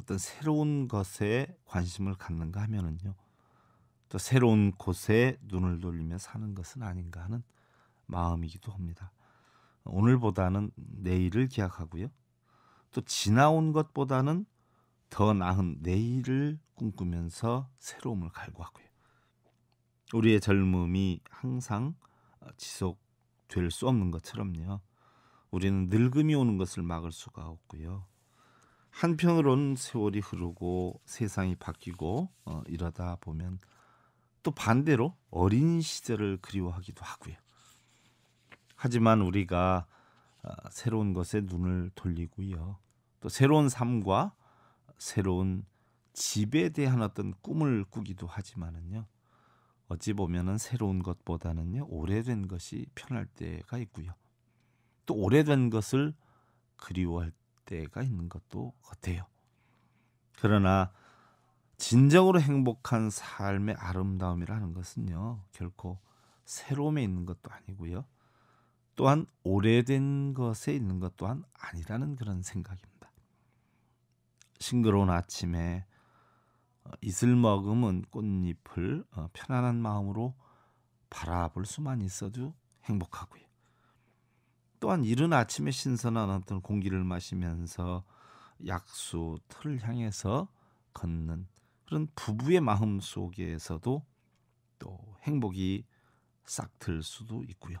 어떤 새로운 것에 관심을 갖는가 하면은요. 또 새로운 곳에 눈을 돌리며 사는 것은 아닌가 하는 마음이기도 합니다. 오늘보다는 내일을 기약하고요. 또 지나온 것보다는 더 나은 내일을 꿈꾸면서 새로움을 갈구하고요. 우리의 젊음이 항상 지속될 수 없는 것처럼요. 우리는 늙음이 오는 것을 막을 수가 없고요. 한편으론 세월이 흐르고 세상이 바뀌고 어, 이러다 보면 또 반대로 어린 시절을 그리워하기도 하고요. 하지만 우리가 어, 새로운 것에 눈을 돌리고요. 또 새로운 삶과 새로운 집에 대한 어떤 꿈을 꾸기도 하지만은요. 어찌 보면은 새로운 것보다는요. 오래된 것이 편할 때가 있고요. 또 오래된 것을 그리워할 때가 있는 것도 같아요. 그러나 진정으로 행복한 삶의 아름다움이라는 것은요, 결코 새로움에 있는 것도 아니고요. 또한 오래된 것에 있는 것 또한 아니라는 그런 생각입니다. 싱그러운 아침에 어, 이슬 머금은 꽃잎을 어, 편안한 마음으로 바라볼 수만 있어도 행복하고요. 또한 이른 아침에 신선한 어떤 공기를 마시면서 약수 틀을 향해서 걷는 그런 부부의 마음 속에서도 또 행복이 싹 틀 수도 있고요.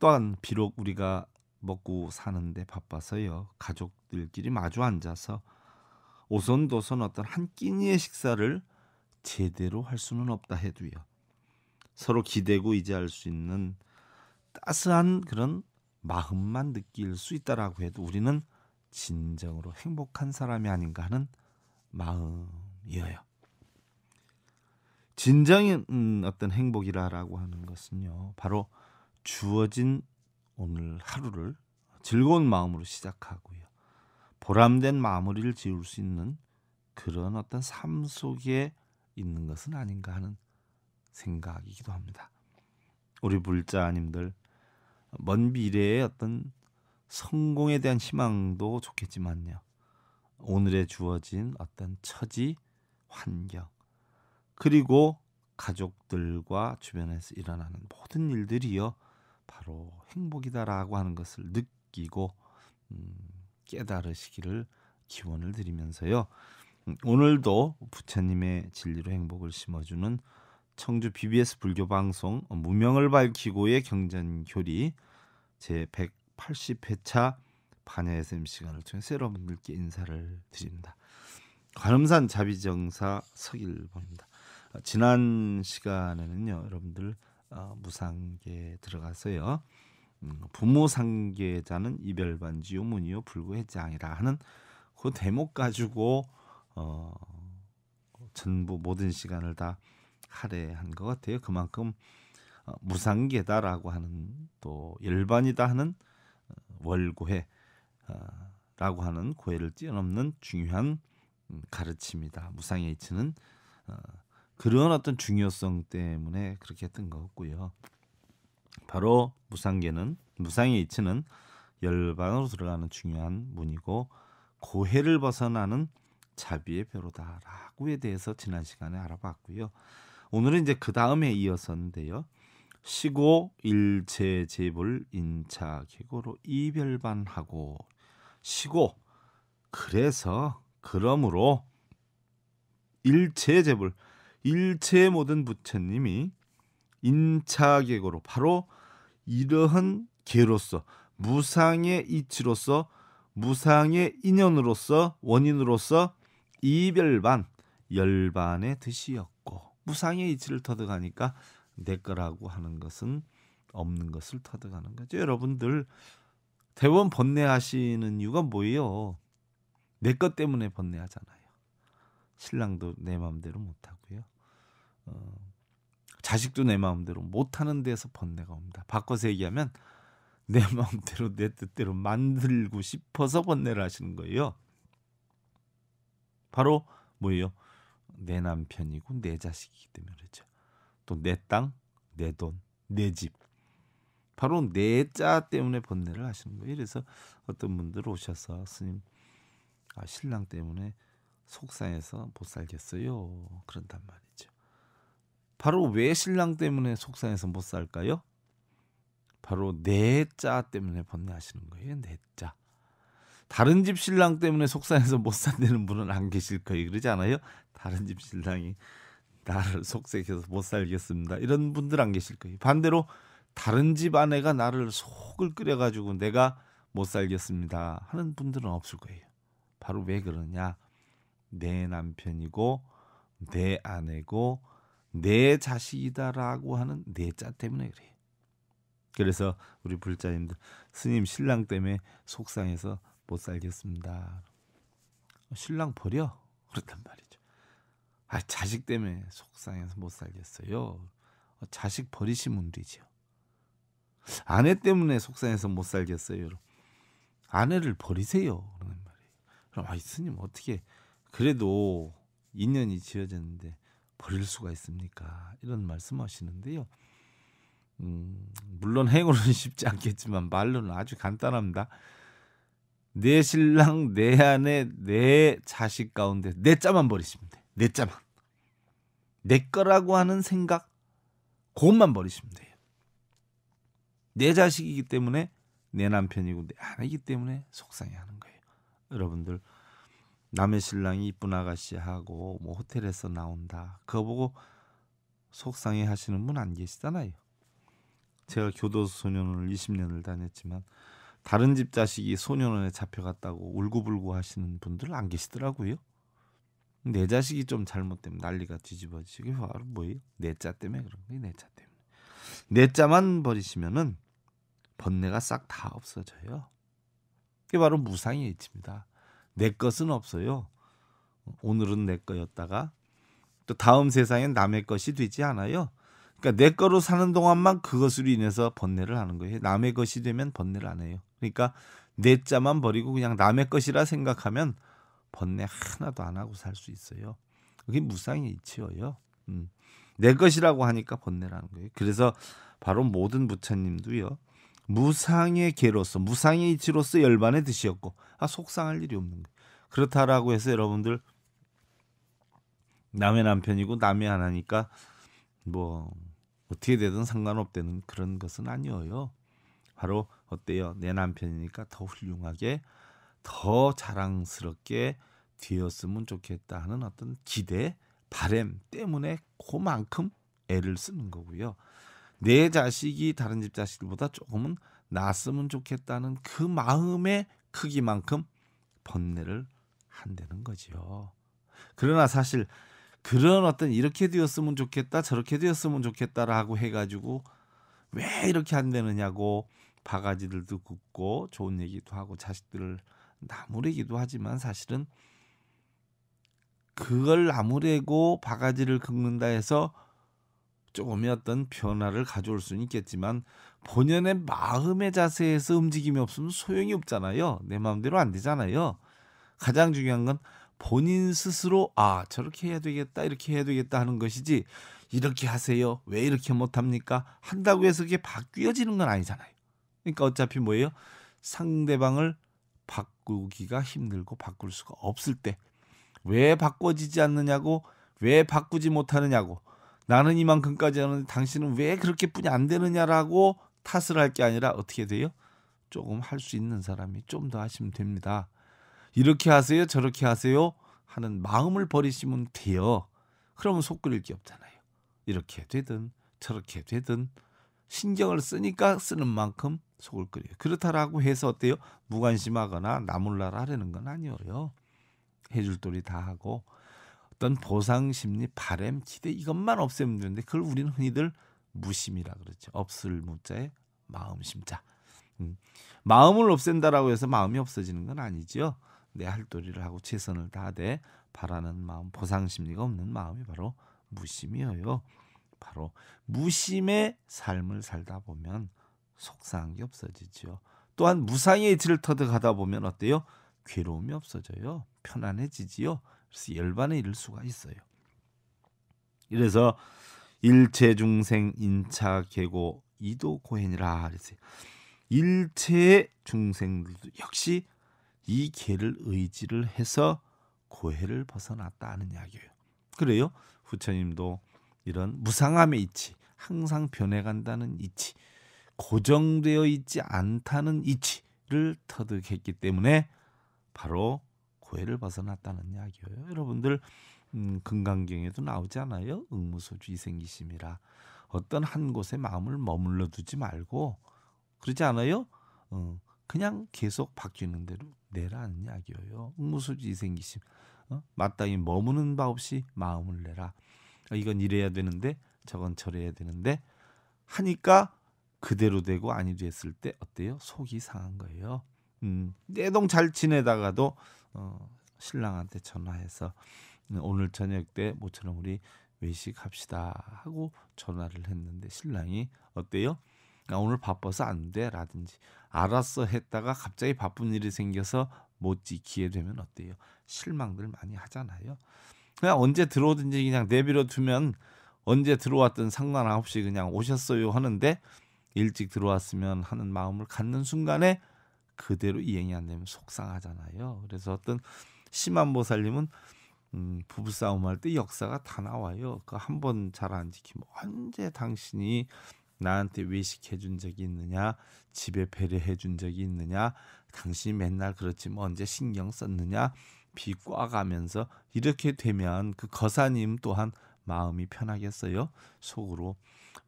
또한 비록 우리가 먹고 사는데 바빠서요. 가족들끼리 마주 앉아서 오손도손 어떤 한 끼니의 식사를 제대로 할 수는 없다 해도요. 서로 기대고 이제 할 수 있는 따스한 그런 마음만 느낄 수 있다라고 해도 우리는 진정으로 행복한 사람이 아닌가 하는 마음이에요. 진정인 음, 어떤 행복이라라고 하는 것은요, 바로 주어진 오늘 하루를 즐거운 마음으로 시작하고요, 보람된 마무리를 지을 수 있는 그런 어떤 삶 속에 있는 것은 아닌가 하는 생각이기도 합니다. 우리 불자님들 먼 미래의 어떤 성공에 대한 희망도 좋겠지만요. 오늘에 주어진 어떤 처지, 환경, 그리고 가족들과 주변에서 일어나는 모든 일들이요. 바로 행복이다라고 하는 것을 느끼고 음, 깨달으시기를 기원을 드리면서요. 음, 오늘도 부처님의 진리로 행복을 심어주는 청주 BBS 불교 방송 무명을 밝히고의 경전 교리 제 180회차 반야 SM 시간을 통해서 여러분들께 인사를 드립니다. 관음산 자비정사 서길범니다 아, 지난 시간에는요 여러분들 아, 무상계 들어가서요 음, 부모 상계자는 이별반지 요문이요 불구해장이라 하는 그 대목 가지고 어, 전부 모든 시간을 다 할애한 것 같아요. 그만큼 어, 무상계다라고 하는 또 열반이다 하는 어, 월고해라고 어, 하는 고해를 뛰어넘는 중요한 음, 가르침이다. 무상의 이치는 그런 어떤 중요성 때문에 그렇게 했던 거고요. 바로 무상계는 무상의 이치는 열반으로 들어가는 중요한 문이고 고해를 벗어나는 자비의 벼로다라고에 대해서 지난 시간에 알아봤고요. 오늘은 이제 그 다음에 이어서인데요 시고 일제 재불 인차 계고로 이별반하고 시고 그래서 그러므로 일체 재불 일체 모든 부처님이 인차 계고로 바로 이러한 계로서 무상의 이치로서 무상의 인연으로서 원인으로서 이별반 열반의 뜻이었고 무상의 이치를 터득하니까 내 거라고 하는 것은 없는 것을 터득하는 거죠. 여러분들 대원 번뇌하시는 이유가 뭐예요? 내 것 때문에 번뇌하잖아요. 신랑도 내 마음대로 못 하고요. 어, 자식도 내 마음대로 못 하는 데서 번뇌가 옵니다. 바꿔서 얘기하면 내 마음대로 내 뜻대로 만들고 싶어서 번뇌를 하시는 거예요. 바로 뭐예요? 내 남편이고 내 자식이기 때문에 그렇죠. 또 내 땅, 내 돈, 내 집. 바로 내 자 때문에 번뇌를 하시는 거예요. 그래서 어떤 분들 오셔서 스님 아, 신랑 때문에 속상해서 못 살겠어요. 그런단 말이죠. 바로 왜 신랑 때문에 속상해서 못 살까요? 바로 내 자 때문에 번뇌하시는 거예요. 내 자. 다른 집 신랑 때문에 속상해서 못 산다는 분은 안 계실 거예요. 그러지 않아요? 다른 집 신랑이 나를 속색해서 못 살겠습니다. 이런 분들 안 계실 거예요. 반대로 다른 집 아내가 나를 속을 끓여가지고 내가 못 살겠습니다 하는 분들은 없을 거예요. 바로 왜 그러냐? 내 남편이고 내 아내고 내 자식이다라고 하는 내 자 때문에 그래요. 그래서 우리 불자님들 스님 신랑 때문에 속상해서 못 살겠습니다. 신랑 버려? 그렇단 말이죠. 아, 자식 때문에 속상해서 못 살겠어요. 자식 버리시면 되죠. 아내 때문에 속상해서 못 살겠어요. 아내를 버리세요. 그러는 말이에요. 그럼 아, 스님 어떻게 그래도 인연이 지어졌는데 버릴 수가 있습니까? 이런 말씀하시는데요. 음, 물론 행으로는 쉽지 않겠지만 말로는 아주 간단합니다. 내 신랑, 내 아내, 내 자식 가운데 내자만 버리시면 돼. 내자만내 거라고 하는 생각 그것만 버리시면 돼요. 내 자식이기 때문에 내 남편이고 내 아내이기 때문에 속상해하는 거예요. 여러분들 남의 신랑이 이쁜 아가씨하고 뭐 호텔에서 나온다. 그거 보고 속상해하시는 분 안 계시잖아요. 제가 교도소 소년을 20년을 다녔지만 다른 집 자식이 소년원에 잡혀갔다고 울고불고 하시는 분들 안 계시더라고요. 내 자식이 좀 잘못되면 난리가 뒤집어지게 바로 뭐 뭐예요? 내자 때문에 그런 거예요. 내자 때문에. 내 자만 버리시면은 번뇌가 싹 다 없어져요. 그게 바로 무상의 이치입니다. 내 것은 없어요. 오늘은 내 거였다가 또 다음 세상엔 남의 것이 되지 않아요. 그러니까 내 거로 사는 동안만 그것으로 인해서 번뇌를 하는 거예요. 남의 것이 되면 번뇌를 안 해요. 그러니까 내 자만 버리고 그냥 남의 것이라 생각하면 번뇌 하나도 안 하고 살 수 있어요. 그게 무상의 이치예요. 음. 내 것이라고 하니까 번뇌라는 거예요. 그래서 바로 모든 부처님도요. 무상의 계로서 무상의 이치로서 열반의 뜻이었고 아 속상할 일이 없는 거예요. 그렇다라고 해서 여러분들 남의 남편이고 남의 하나니까 뭐 어떻게 되든 상관없다는 그런 것은 아니어요. 바로 어때요? 내 남편이니까 더 훌륭하게 더 자랑스럽게 되었으면 좋겠다 하는 어떤 기대, 바램 때문에 그만큼 애를 쓰는 거고요. 내 자식이 다른 집 자식보다 조금은 낫으면 좋겠다는 그 마음의 크기만큼 번뇌를 한다는 거지요. 그러나 사실 그런 어떤 이렇게 되었으면 좋겠다 저렇게 되었으면 좋겠다라고 해가지고 왜 이렇게 안 되느냐고 바가지들도 굽고 좋은 얘기도 하고 자식들을 나무래기도 하지만 사실은 그걸 나무래고 바가지를 긁는다 해서 조금의 어떤 변화를 가져올 수는 있겠지만 본연의 마음의 자세에서 움직임이 없으면 소용이 없잖아요. 내 마음대로 안 되잖아요. 가장 중요한 건 본인 스스로 아 저렇게 해야 되겠다 이렇게 해야 되겠다 하는 것이지 이렇게 하세요 왜 이렇게 못합니까 한다고 해서 그게 바뀌어지는 건 아니잖아요 그러니까 어차피 뭐예요? 상대방을 바꾸기가 힘들고 바꿀 수가 없을 때 왜 바꿔지지 않느냐고 왜 바꾸지 못하느냐고 나는 이만큼까지 하는데 당신은 왜 그렇게뿐이 안 되느냐라고 탓을 할 게 아니라 어떻게 돼요? 조금 할 수 있는 사람이 좀 더 하시면 됩니다. 이렇게 하세요, 저렇게 하세요 하는 마음을 버리시면 돼요. 그러면 속 끓일 게 없잖아요. 이렇게 되든 저렇게 되든 신경을 쓰니까 쓰는 만큼 속을 끓여요. 그렇다라고 해서 어때요? 무관심하거나 나몰라라 하려는 건 아니에요. 해줄 도리 다 하고 어떤 보상 심리, 바램, 기대 이것만 없애면 되는데 그걸 우리는 흔히들 무심이라 그러죠. 없을 무자에 마음 심자. 음. 마음을 없앤다라고 해서 마음이 없어지는 건아니지내 할도리를 하고 최선을 다하되 바라는 마음, 보상 심리가 없는 마음이 바로 무심이에요. 바로 무심의 삶을 살다 보면 속상한 게 없어지죠. 또한 무상의 이치를 터득하다 보면 어때요? 괴로움이 없어져요. 편안해지지요. 그래서 열반에 이를 수가 있어요. 이래서 일체 중생 인차 계고 이도 고행이라 그랬어요. 일체 중생들도 역시 이 계를 의지를 해서 고해를 벗어났다는 이야기예요. 그래요? 부처님도 이런 무상함의 이치, 항상 변해간다는 이치, 고정되어 있지 않다는 이치를 터득했기 때문에 바로 고해를 벗어났다는 이야기예요. 여러분들 음, 금강경에도 나오지않아요 응무소주 이생기심이라 어떤 한 곳에 마음을 머물러 두지 말고 그러지 않아요? 어, 그냥 계속 바뀌는 대로 내라는 이야기예요. 응무소주 이생기심 어? 마땅히 머무는 바 없이 마음을 내라. 이건 이래야 되는데 저건 저래야 되는데 하니까 그대로 되고 아니 됐을 때 어때요? 속이 상한 거예요. 음, 내동 잘 지내다가도 어, 신랑한테 전화해서 음, 오늘 저녁 때 모처럼 우리 외식합시다 하고 전화를 했는데 신랑이 어때요? 나 아, 오늘 바빠서 안 돼라든지 알았어 했다가 갑자기 바쁜 일이 생겨서 못 지키게 되면 어때요? 실망들 많이 하잖아요. 그냥 언제 들어오든지 그냥 내버려 두면 언제 들어왔든 상관없이 그냥 오셨어요 하는데 일찍 들어왔으면 하는 마음을 갖는 순간에 그대로 이행이 안 되면 속상하잖아요. 그래서 어떤 심한 보살님은 음, 부부싸움 할때 역사가 다 나와요. 그한번 잘 안 지키면 언제 당신이 나한테 외식해 준 적이 있느냐, 집에 배려해 준 적이 있느냐, 당신이 맨날 그렇지만 뭐 언제 신경 썼느냐, 비꽈가면서 이렇게 되면 그 거사님 또한 마음이 편하겠어요. 속으로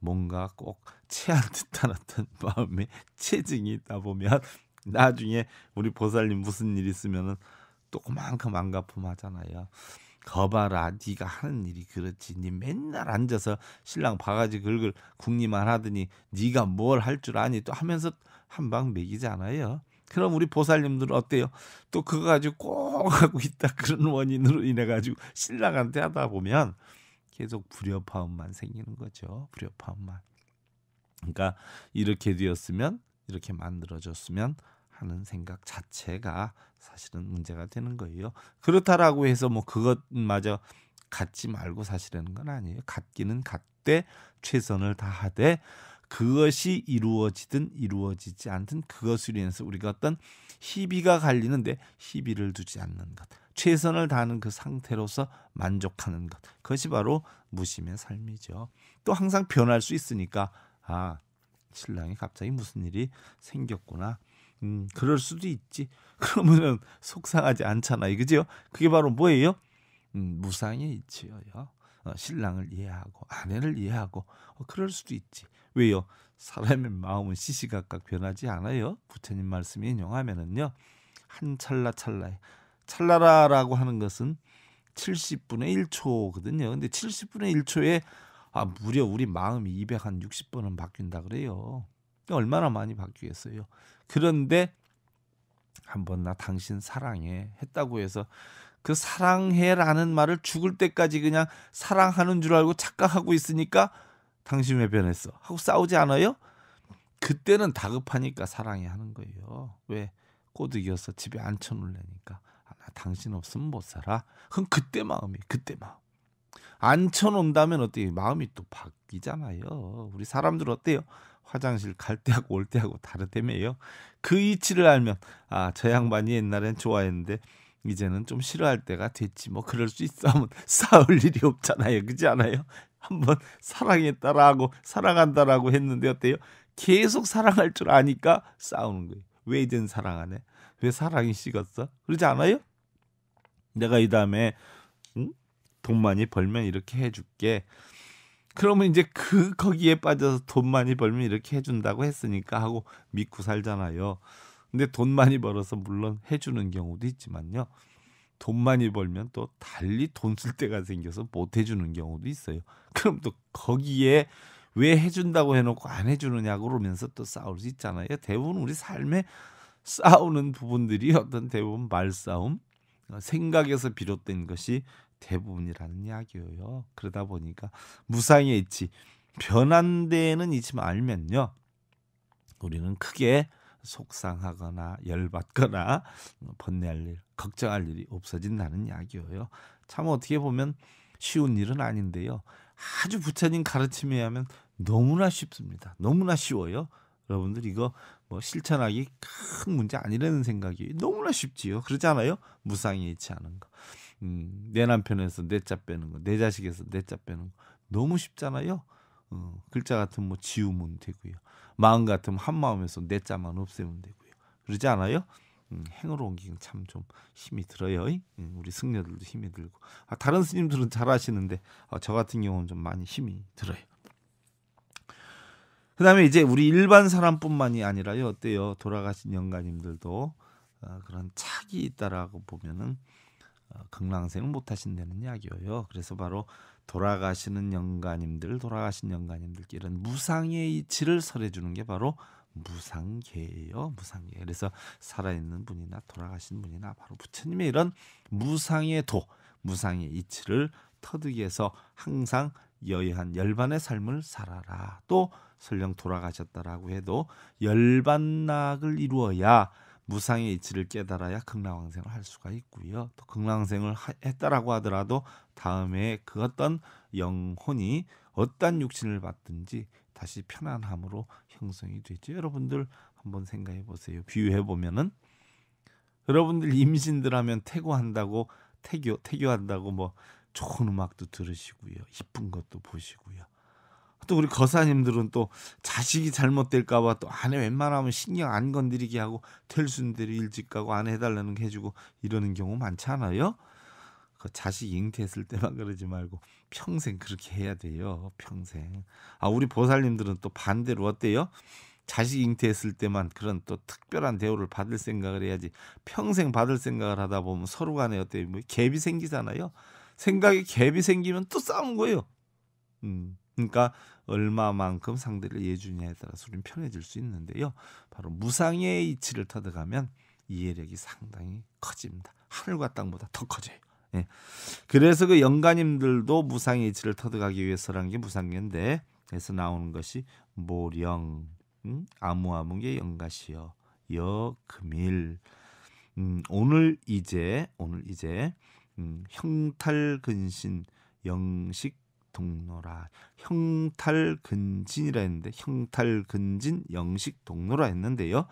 뭔가 꼭 체한 듯한 어떤 마음의 체증이 있다 보면 나중에 우리 보살님 무슨 일 있으면은 또 그만큼 안가음하잖아요 거봐라 네가 하는 일이 그렇지 네 맨날 앉아서 신랑 바가지 긁을 궁리만 하더니 네가 뭘 할 줄 아니 또 하면서 한방 먹이잖아요. 그럼 우리 보살님들은 어때요? 또 그거 가지고 꼭 하고 있다 그런 원인으로 인해 가지고 신랑한테 하다 보면 계속 불협화음만 생기는 거죠. 불협화음만. 그러니까 이렇게 되었으면 이렇게 만들어졌으면 하는 생각 자체가 사실은 문제가 되는 거예요. 그렇다라고 해서 뭐 그것마저 갖지 말고 사시라건 아니에요. 갖기는 갖되 최선을 다하되 그것이 이루어지든 이루어지지 않든 그것으로 해서 우리가 어떤 희비가 갈리는데 희비를 두지 않는 것. 최선을 다하는 그 상태로서 만족하는 것. 그것이 바로 무심의 삶이죠. 또 항상 변할 수 있으니까 아 신랑이 갑자기 무슨 일이 생겼구나. 음, 그럴 수도 있지. 그러면은 속상하지 않잖아요. 그죠? 그게 바로 뭐예요? 음, 무상의 이치예요. 어, 신랑을 이해하고 아내를 이해하고 어, 그럴 수도 있지. 왜요? 사람의 마음은 시시각각 변하지 않아요. 부처님 말씀이 인용하면은요. 한 찰나 찰나에 찰나라라고 하는 것은 70분의 1초거든요. 근데 70분의 1초에 아 무려 우리 마음이 260번은 바뀐다 그래요. 얼마나 많이 바뀌겠어요. 그런데 한 번 나 당신 사랑해 했다고 해서 그 사랑해라는 말을 죽을 때까지 그냥 사랑하는 줄 알고 착각하고 있으니까 당신 왜 변했어 하고 싸우지 않아요? 그때는 다급하니까 사랑해 하는 거예요. 왜 꼬드겨서 집에 앉혀놓으려니까 당신 없으면 못 살아. 그럼 그때 마음이 그때 마음. 앉혀놓는다면 어때요? 마음이 또 바뀌잖아요. 우리 사람들 어때요? 화장실 갈 때하고 올 때하고 다르다며요. 그 이치를 알면 아저 양반이 옛날엔 좋아했는데 이제는 좀 싫어할 때가 됐지 뭐 그럴 수 있어 하면 싸울 일이 없잖아요 그지 않아요 한번 사랑했다라고 사랑한다라고 했는데 어때요 계속 사랑할 줄 아니까 싸우는 거예요 왜 이젠 사랑하네 왜 사랑이 식었어 그러지 않아요 내가 이 다음에 돈 많이 벌면 이렇게 해줄게. 그러면 이제 그 거기에 빠져서 돈 많이 벌면 이렇게 해준다고 했으니까 하고 믿고 살잖아요. 근데 돈 많이 벌어서 물론 해주는 경우도 있지만요. 돈 많이 벌면 또 달리 돈쓸 때가 생겨서 못 해주는 경우도 있어요. 그럼 또 거기에 왜 해준다고 해놓고 안 해주느냐고 그러면서 또 싸울 수 있잖아요. 대부분 우리 삶에 싸우는 부분들이 어떤 대부분 말싸움, 어, 생각에서 비롯된 것이 대부분이라는 이야기예요. 그러다 보니까 무상의 있지 변한 데에는 있지만 알면요. 우리는 크게 속상하거나 열받거나 번뇌할 일, 걱정할 일이 없어진다는 이야기예요. 참 어떻게 보면 쉬운 일은 아닌데요. 아주 부처님 가르침에 의하면 너무나 쉽습니다. 너무나 쉬워요. 여러분들 이거 뭐 실천하기 큰 문제 아니라는 생각이 너무나 쉽지요. 그렇지 않아요? 무상이 있지 않은 거. 음, 내 남편에서 내 자 빼는 거, 내 자식에서 내 자 빼는 거 너무 쉽잖아요. 어, 글자 같은 뭐 지우면 되고요. 마음 같은한 마음에서 내 자만 없애면 되고요. 그러지 않아요? 음, 행으로 옮기긴 참좀 힘이 들어요. 음, 우리 승려들도 힘이 들고 아, 다른 스님들은 잘 하시는데 어, 저 같은 경우는 좀 많이 힘이 들어요. 그다음에 이제 우리 일반 사람뿐만이 아니라요 어때요 돌아가신 영가님들도 어, 그런 착이 있다라고 보면은 어, 극랑생은 못 하신다는 이야기예요. 그래서 바로 돌아가시는 영가님들, 돌아가신 영가님들끼리런 무상의 이치를 설해주는 게 바로 무상계예요. 무상계. 그래서 살아있는 분이나 돌아가신 분이나 바로 부처님의 이런 무상의 도, 무상의 이치를 터득해서 항상 여유한 열반의 삶을 살아라. 또 설령 돌아가셨다라고 해도 열반락을 이루어야 무상의 이치를 깨달아야 극락왕생을 할 수가 있고요. 또 극락왕생을 했다라고 하더라도 다음에 그 어떤 영혼이 어떤 육신을 받든지 다시 편안함으로 형성이 되죠. 여러분들 한번 생각해 보세요. 비유해 보면은 여러분들 임신들 하면 태고한다고 태교 태교한다고 뭐 좋은 음악도 들으시고요. 이쁜 것도 보시고요. 또 우리 거사님들은 또 자식이 잘못될까봐 또 아내 웬만하면 신경 안 건드리게 하고 될순 대로 일찍 가고 아내 해달라는 게 해주고 이러는 경우 많잖아요. 그 자식 잉태했을 때만 그러지 말고 평생 그렇게 해야 돼요. 평생. 아 우리 보살님들은 또 반대로 어때요? 자식 잉태했을 때만 그런 또 특별한 대우를 받을 생각을 해야지 평생 받을 생각을 하다 보면 서로 간에 어때요? 뭐 갭이 생기잖아요. 생각에 갭이 생기면 또 싸운 거예요. 음. 그러니까 얼마만큼 상대를 예준이냐에 따라서 우리는 편해질 수 있는데요. 바로 무상의 이치를 터득하면 이해력이 상당히 커집니다. 하늘과 땅보다 더 커져요. 예. 그래서 그 영가님들도 무상의 이치를 터득하기 위해서라는 게 무상연대에서 나오는 것이 모령, 음, 아무아무게 영가시여, 여금일. 음, 오늘 이제 오늘 이제 음, 형탈근신 영식 동로라 형탈근진이라 했는데 형탈근진 영식 동로라 했는데요.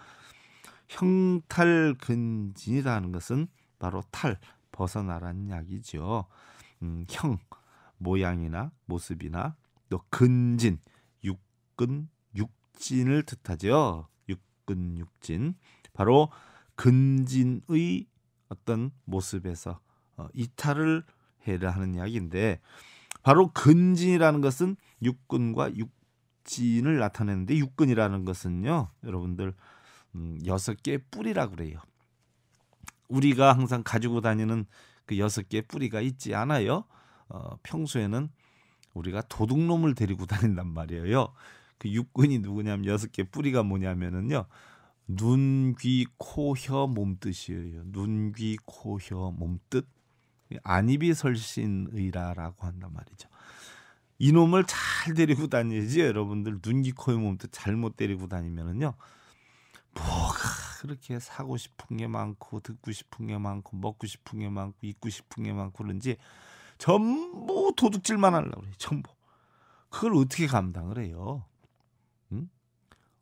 형탈근진이라는 것은 바로 탈 벗어나라는 약이죠. 음, 형 모양이나 모습이나 또 근진 육근 육진을 뜻하죠. 육근 육진 바로 근진의 어떤 모습에서 어, 이탈을 해라 하는 약인데 바로 근진이라는 것은 육근과 육진을 나타내는데 육근이라는 것은요, 여러분들 음, 여섯 개의 뿌리라고 그래요. 우리가 항상 가지고 다니는 그 여섯 개의 뿌리가 있지 않아요. 어, 평소에는 우리가 도둑놈을 데리고 다닌단 말이에요. 그 육근이 누구냐면 여섯 개 뿌리가 뭐냐면은요. 눈, 귀, 코, 혀, 몸뜻이에요. 눈, 귀, 코, 혀, 몸뜻. 안입이 설신의라라고 한단 말이죠. 이놈을 잘 데리고 다니지 여러분들 눈기 코에 몸도 잘못 데리고 다니면은요 뭐가 그렇게 사고 싶은 게 많고 듣고 싶은 게 많고 먹고 싶은 게 많고 입고 싶은 게 많고 그런지 전부 도둑질만 하려고 그래 전부 그걸 어떻게 감당을 해요 응?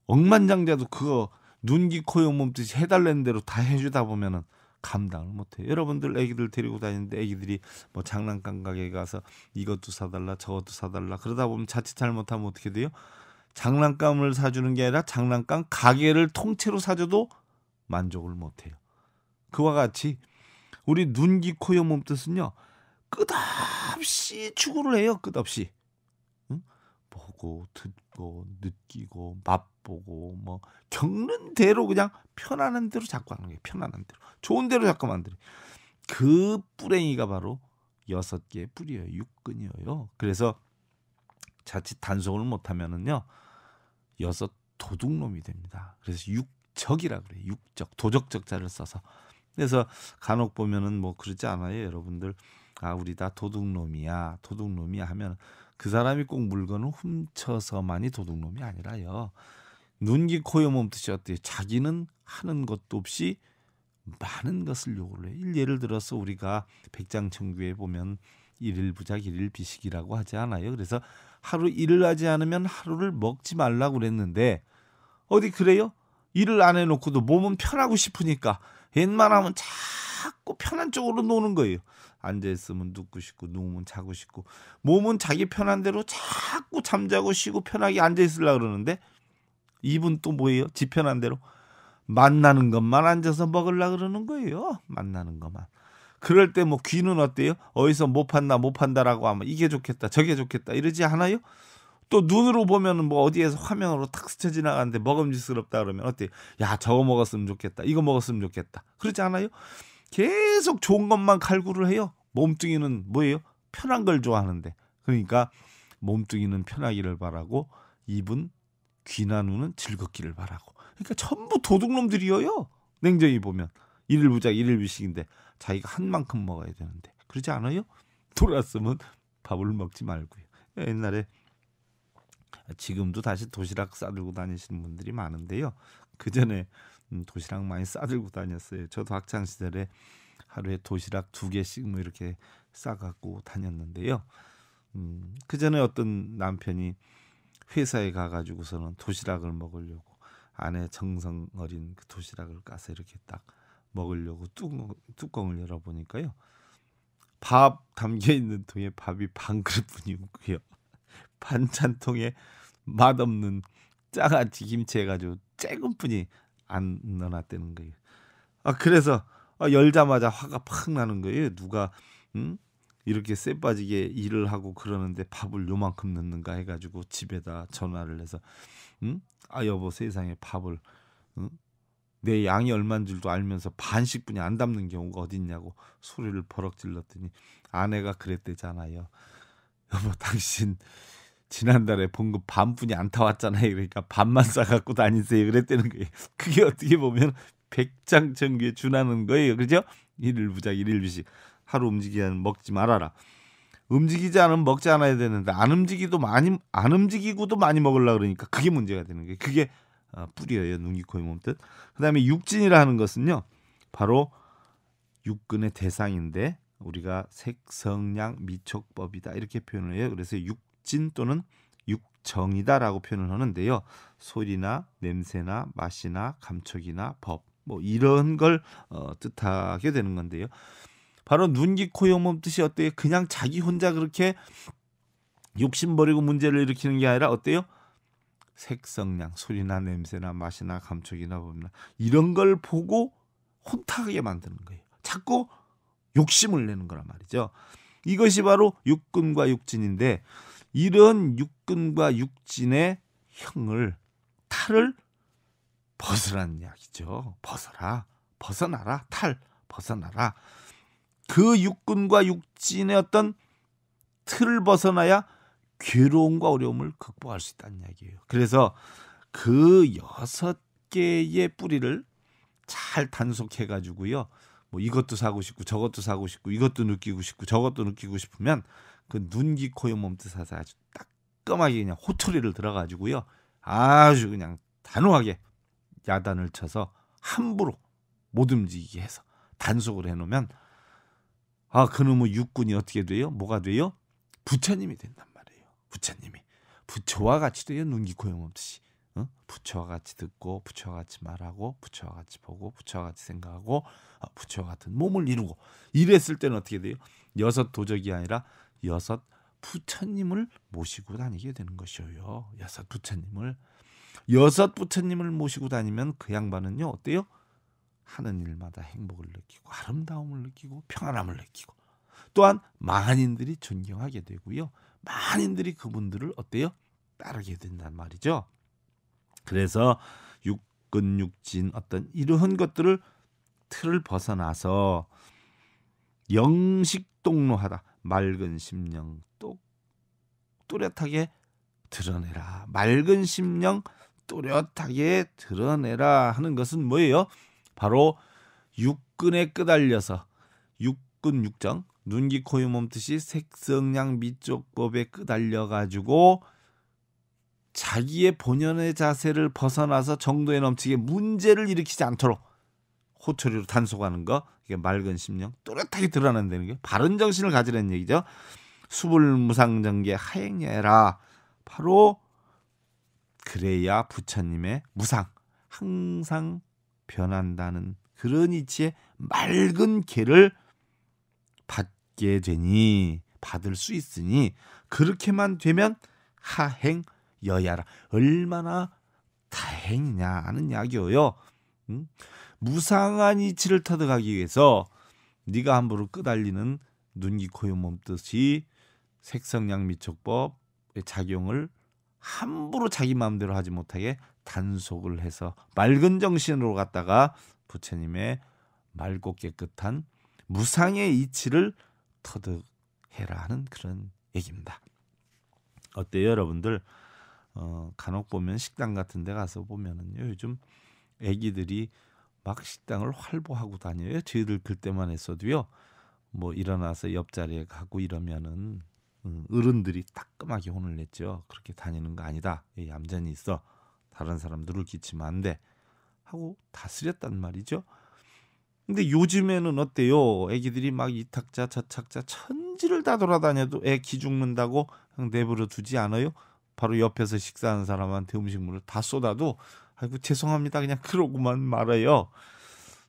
억만장자도 그거 눈기 코에 몸뜻이 해달라는 대로 다 해주다 보면은 감당을 못해요. 여러분들 애기들 데리고 다니는데 애기들이 뭐 장난감 가게 가서 이것도 사달라 저것도 사달라 그러다 보면 자칫 잘못하면 어떻게 돼요? 장난감을 사주는 게 아니라 장난감 가게를 통째로 사줘도 만족을 못해요. 그와 같이 우리 눈, 기 코, 혀, 몸뜻은요 끝없이 추구를 해요. 끝없이 응? 보고 듣고 받고 느끼고 맛보고 뭐 겪는 대로 그냥 편안한 대로 자꾸 하는 게 편안한 대로 좋은 대로 자꾸 만들어. 그 뿌랭이가 바로 여섯 개의 뿌리예요. 육근이에요. 그래서 자칫 단속을 못하면은요 여섯 도둑놈이 됩니다. 그래서 육적이라 그래요. 육적 도적적자를 써서 그래서 간혹 보면은 뭐그렇지 않아요, 여러분들. 아 우리 다 도둑놈이야, 도둑놈이야 하면 그 사람이 꼭 물건을 훔쳐서만이 도둑놈이 아니라요. 눈기 코여 몸뜻이 어때요? 자기는 하는 것도 없이 많은 것을 요구를 해요. 예를 들어서 우리가 백장천구에 보면 일일부작 일일비식이라고 하지 않아요. 그래서 하루 일을 하지 않으면 하루를 먹지 말라고 그랬는데 어디 그래요? 일을 안 해놓고도 몸은 편하고 싶으니까 웬만하면 자꾸 편한 쪽으로 노는 거예요. 앉아 있으면 눕고 싶고 누우면 자고 싶고 몸은 자기 편한 대로 자꾸 잠자고 쉬고 편하게 앉아 있으려 고 그러는데 입은 또 뭐예요? 지 편한 대로 만나는 것만 앉아서 먹으려 그러는 거예요. 만나는 것만. 그럴 때 뭐 귀는 어때요? 어디서 못 판다 못 판다라고 하면 이게 좋겠다 저게 좋겠다 이러지 않아요? 또 눈으로 보면뭐 어디에서 화면으로 탁 스쳐 지나가는데 먹음직스럽다 그러면 어때요? 야 저거 먹었으면 좋겠다 이거 먹었으면 좋겠다 그러지 않아요? 계속 좋은 것만 칼구를 해요. 몸뚱이는 뭐예요? 편한 걸 좋아하는데. 그러니까 몸뚱이는 편하기를 바라고 입은 귀나 후는 즐겁기를 바라고. 그러니까 전부 도둑놈들이어요. 냉정히 보면 일일부작 일일비식인데 자기가 한 만큼 먹어야 되는데 그렇지 않아요? 돌았으면 밥을 먹지 말고요. 옛날에 지금도 다시 도시락 싸들고 다니시는 분들이 많은데요. 그 전에 음, 도시락 많이 싸들고 다녔어요. 저도 학창 시절에 하루에 도시락 두 개씩 뭐 이렇게 싸갖고 다녔는데요. 음, 그 전에 어떤 남편이 회사에 가가지고서는 도시락을 먹으려고 안에 정성 어린 그 도시락을 까서 이렇게 딱 먹으려고 뚜껑, 뚜껑을 열어보니까요. 밥 담겨 있는 통에 밥이 반 그릇뿐이고요. 반찬통에 맛없는 짜가지 김치 해가지고 쬐금뿐이 안 넣어놨다는 거예요. 아 그래서 아, 열자마자 화가 팍 나는 거예요. 누가 음? 이렇게 쎄 빠지게 일을 하고 그러는데 밥을 요만큼 넣는가 해가지고 집에다 전화를 해서 음? 아 여보 세상에 밥을 음? 내 양이 얼만 줄도 알면서 반씩분이 안 담는 경우가 어딨냐고 소리를 버럭 질렀더니 아내가 그랬대잖아요. 여보 당신 지난달에 봉급 반분이 안 타왔잖아요. 그러니까 반만 싸갖고 다니세요. 그랬다는 거예요. 그게 어떻게 보면 백장정기에 준하는 거예요. 그죠? 일일부작 일일비식 하루 움직이면 먹지 말아라. 움직이지 않으면 먹지 않아야 되는데 안 움직이도 많이 안 움직이고도 많이 먹을라 그러니까 그게 문제가 되는 거예요. 그게 어, 뿌리예요. 눈이 코이 몸뜻. 그다음에 육진이라 하는 것은요. 바로 육근의 대상인데 우리가 색성량 미촉법이다 이렇게 표현을 해요. 그래서 육 육진 또는 육정이다라고 표현을 하는데요. 소리나 냄새나 맛이나 감촉이나 법, 뭐 이런 걸 어, 뜻하게 되는 건데요. 바로 눈기 코요몸 뜻이 어때요? 그냥 자기 혼자 그렇게 욕심 버리고 문제를 일으키는 게 아니라 어때요? 색성량, 소리나 냄새나 맛이나 감촉이나 법이나 이런 걸 보고 혼탁하게 만드는 거예요. 자꾸 욕심을 내는 거란 말이죠. 이것이 바로 육근과 육진인데 이런 육군과 육진의 형을 탈을 벗으라는 이야기죠. 벗어라. 벗어나라. 탈. 벗어나라. 그 육군과 육진의 어떤 틀을 벗어나야 괴로움과 어려움을 극복할 수 있다는 이야기예요. 그래서 그 여섯 개의 뿌리를 잘 단속해 가지고요. 뭐 이것도 사고 싶고 저것도 사고 싶고 이것도 느끼고 싶고 저것도 느끼고 싶으면 그 눈기 코요 몸뜻하서 아주 따끔하게 그냥 호투리를 들어가지고요. 아주 그냥 단호하게 야단을 쳐서 함부로 못 움직이게 해서 단속을 해놓으면 아 그놈의 육군이 어떻게 돼요? 뭐가 돼요? 부처님이 된단 말이에요. 부처님이 부처와 같이 돼요. 눈기코용 몸뜻이 어? 부처와 같이 듣고 부처와 같이 말하고 부처와 같이 보고 부처와 같이 생각하고 어, 부처와 같은 몸을 이루고 이랬을 때는 어떻게 돼요? 여섯 도적이 아니라 여섯 부처님을 모시고 다니게 되는 것이요. 여섯 부처님을 여섯 부처님을 모시고 다니면 그 양반은요 어때요? 하는 일마다 행복을 느끼고 아름다움을 느끼고 평안함을 느끼고 또한 만인들이 존경하게 되고요. 만인들이 그분들을 어때요? 따르게 된단 말이죠. 그래서 육근육진 어떤 이러한 것들을 틀을 벗어나서 영식동로하다. 맑은 심령 똑뚜렷하게 드러내라. 맑은 심령 뚜렷하게 드러내라 하는 것은 뭐예요? 바로 육근에 끄달려서 육근 육정 눈기 코유 몸뜻이 색성량 밑쪽곱에 끄달려 가지고 자기의 본연의 자세를 벗어나서 정도에 넘치게 문제를 일으키지 않도록 호초리로 단속하는 거 이게 맑은 심령 또렷하게 드러난다는 게 바른 정신을 가지라는 얘기죠. 수불무상정계 하행예라 바로 그래야 부처님의 무상 항상 변한다는 그런 이치의 맑은 개를 받게 되니 받을 수 있으니 그렇게만 되면 하행 여야라 얼마나 다행이냐 하는 약이오요. 음? 무상한 이치를 터득하기 위해서 네가 함부로 끄달리는 눈기 코요 몸뜻이 색성량 미촉법의 작용을 함부로 자기 마음대로 하지 못하게 단속을 해서 맑은 정신으로 갔다가 부처님의 맑고 깨끗한 무상의 이치를 터득해라 하는 그런 얘기입니다. 어때요, 여러분들? 어, 간혹 보면 식당 같은 데 가서 보면은요, 요즘 애기들이 막 식당을 활보하고 다녀요. 저희들 그때만 했어도요. 뭐 일어나서 옆자리에 가고 이러면은 음, 어른들이 따끔하게 혼을 냈죠. 그렇게 다니는 거 아니다. 얌전히 있어. 다른 사람들을 끼치면안 돼. 하고 다스렸단 말이죠. 근데 요즘에는 어때요? 애기들이 막 이탁자 저탁자 천지를 다 돌아다녀도 애기 죽는다고 내버려 두지 않아요? 바로 옆에서 식사하는 사람한테 음식물을 다 쏟아도 아이고 죄송합니다 그냥 그러고만 말아요.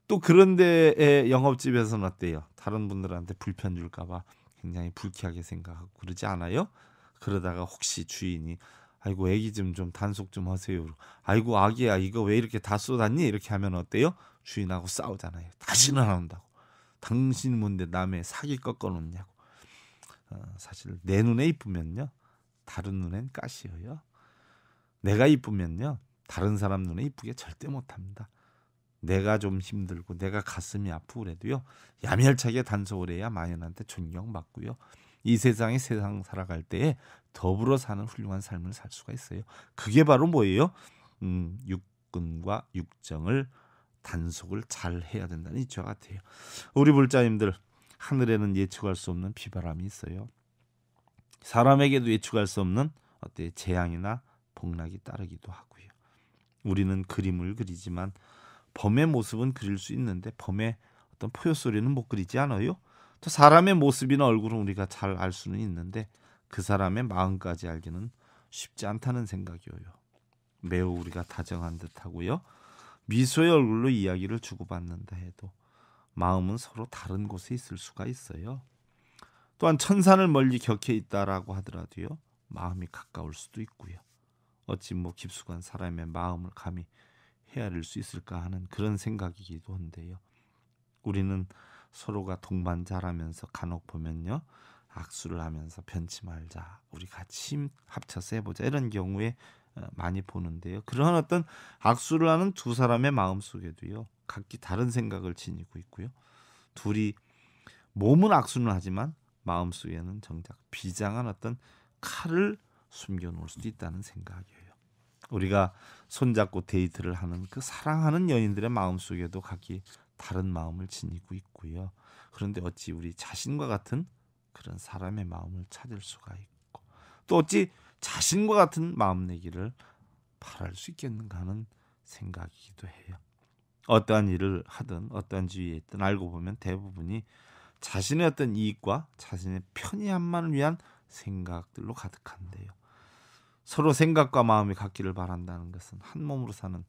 또 그런데 에 영업집에서는 어때요? 다른 분들한테 불편 줄까봐 굉장히 불쾌하게 생각하고 그러지 않아요? 그러다가 혹시 주인이 아이고 애기 좀 좀 단속 좀 하세요. 아이고 아기야 이거 왜 이렇게 다 쏟았니? 이렇게 하면 어때요? 주인하고 싸우잖아요. 다시는 안 한다고. 당신 뭔데 남의 사기 꺾어놓냐고. 어, 사실 내 눈에 이쁘면요. 다른 눈엔 까시어요 내가 이쁘면요. 다른 사람 눈에 이쁘게 절대 못합니다. 내가 좀 힘들고 내가 가슴이 아프그래도요 야멸차게 단속을 해야 마녀한테 존경받고요 이 세상에 세상 살아갈 때에 더불어 사는 훌륭한 삶을 살 수가 있어요 그게 바로 뭐예요 음 육군과 육정을 단속을 잘 해야 된다는 이처 같아요 우리 불자님들 하늘에는 예측할 수 없는 비바람이 있어요 사람에게도 예측할 수 없는 어때 재앙이나 복락이 따르기도 하고 우리는 그림을 그리지만 범의 모습은 그릴 수 있는데 범의 어떤 포효 소리는 못 그리지 않아요. 또 사람의 모습이나 얼굴은 우리가 잘 알 수는 있는데 그 사람의 마음까지 알기는 쉽지 않다는 생각이에요 매우 우리가 다정한 듯하고요. 미소의 얼굴로 이야기를 주고받는다 해도 마음은 서로 다른 곳에 있을 수가 있어요. 또한 천산을 멀리 격해 있다라고 하더라도요. 마음이 가까울 수도 있고요. 어찌 뭐 깊숙한 사람의 마음을 감히 헤아릴 수 있을까 하는 그런 생각이기도 한데요. 우리는 서로가 동반자라면서 간혹 보면요. 악수를 하면서 변치 말자. 우리 같이 힘 합쳐서 해보자. 이런 경우에 어, 많이 보는데요. 그런 어떤 악수를 하는 두 사람의 마음 속에도요. 각기 다른 생각을 지니고 있고요. 둘이 몸은 악수는 하지만 마음 속에는 정작 비장한 어떤 칼을 숨겨놓을 수도 있다는 생각이에요. 우리가 손잡고 데이트를 하는 그 사랑하는 연인들의 마음 속에도 각기 다른 마음을 지니고 있고요. 그런데 어찌 우리 자신과 같은 그런 사람의 마음을 찾을 수가 있고 또 어찌 자신과 같은 마음 내기를 바랄 수 있겠는가 하는 생각이기도 해요. 어떠한 일을 하든 어떠한 지위에 있든 알고 보면 대부분이 자신의 어떤 이익과 자신의 편리함만을 위한 생각들로 가득한데요. 서로 생각과 마음이 같기를 바란다는 것은 한 몸으로 사는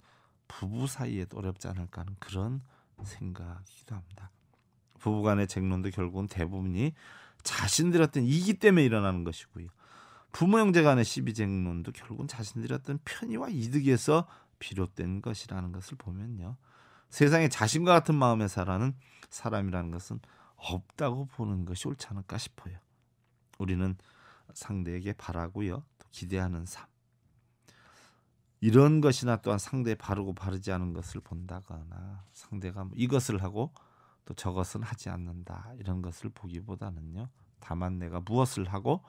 부부 사이에도 어렵지 않을까 하는 그런 생각이기도 합니다. 부부간의 쟁론도 결국은 대부분이 자신들 어떤 이기 때문에 일어나는 것이고요. 부모 형제 간의 시비 쟁론도 결국은 자신들 어떤 편의와 이득에서 비롯된 것이라는 것을 보면요. 세상에 자신과 같은 마음에 살아는 사람이라는 것은 없다고 보는 것이 옳지 않을까 싶어요. 우리는 상대에게 바라고요. 기대하는 삶. 이런 것이나 또한 상대 바르고 바르지 않은 것을 본다거나 상대가 뭐 이것을 하고 또 저것은 하지 않는다 이런 것을 보기보다는요 다만 내가 무엇을 하고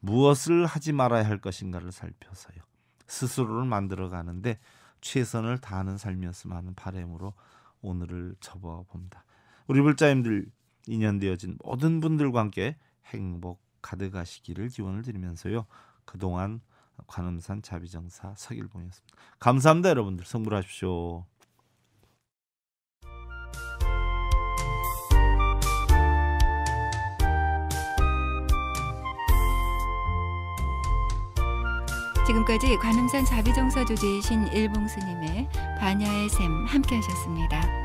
무엇을 하지 말아야 할 것인가를 살펴서요 스스로를 만들어 가는데 최선을 다하는 삶이었으면 하는 바램으로 오늘을 접어봅니다 우리 불자님들 인연되어진 모든 분들과 함께 행복 가득하시기를 기원을 드리면서요 그동안 관음산 자비정사 서길봉이었습니다. 감사합니다 여러분들 성불하십시오. 지금까지 관음산 자비정사 조지이신 일봉스님의 반야의 샘 함께 하셨습니다.